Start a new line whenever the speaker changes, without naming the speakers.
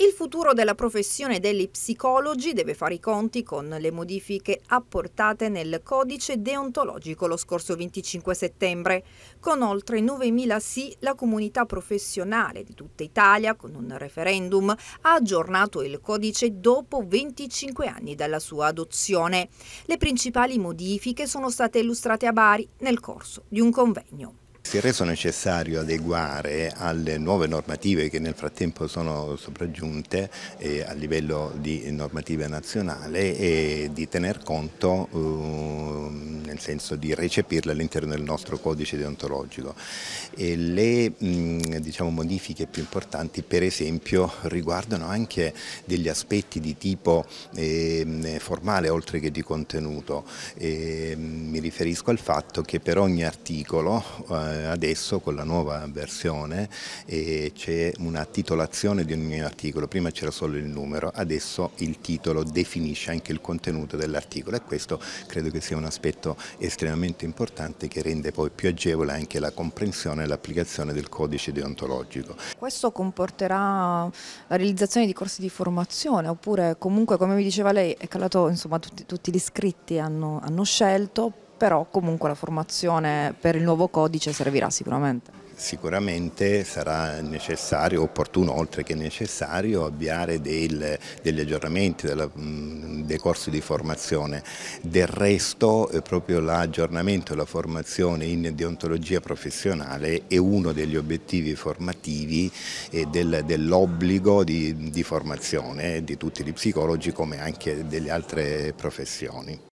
Il futuro della professione degli psicologi deve fare i conti con le modifiche apportate nel codice deontologico lo scorso 25 settembre. Con oltre 9.000 sì, la comunità professionale di tutta Italia, con un referendum, ha aggiornato il codice dopo 25 anni dalla sua adozione. Le principali modifiche sono state illustrate a Bari nel corso di un convegno.
Si è reso necessario adeguare alle nuove normative che nel frattempo sono sopraggiunte eh, a livello di normativa nazionale e di tener conto eh, nel senso di recepirle all'interno del nostro codice deontologico. E le mm, diciamo, modifiche più importanti per esempio riguardano anche degli aspetti di tipo ehm, formale oltre che di contenuto. Ehm, mi riferisco al fatto che per ogni articolo eh, eh, adesso con la nuova versione c'è una titolazione di ogni articolo, prima c'era solo il numero, adesso il titolo definisce anche il contenuto dell'articolo e questo credo che sia un aspetto estremamente importante che rende poi più agevole anche la comprensione e l'applicazione del codice deontologico.
Questo comporterà la realizzazione di corsi di formazione oppure comunque come mi diceva lei è calato insomma tutti, tutti gli iscritti hanno, hanno scelto però comunque la formazione per il nuovo codice servirà
sicuramente. Sicuramente sarà necessario, opportuno oltre che necessario, avviare del, degli aggiornamenti della, dei corsi di formazione. Del resto eh, proprio l'aggiornamento e la formazione in deontologia professionale è uno degli obiettivi formativi e del, dell'obbligo di, di formazione di tutti gli psicologi come anche delle altre professioni.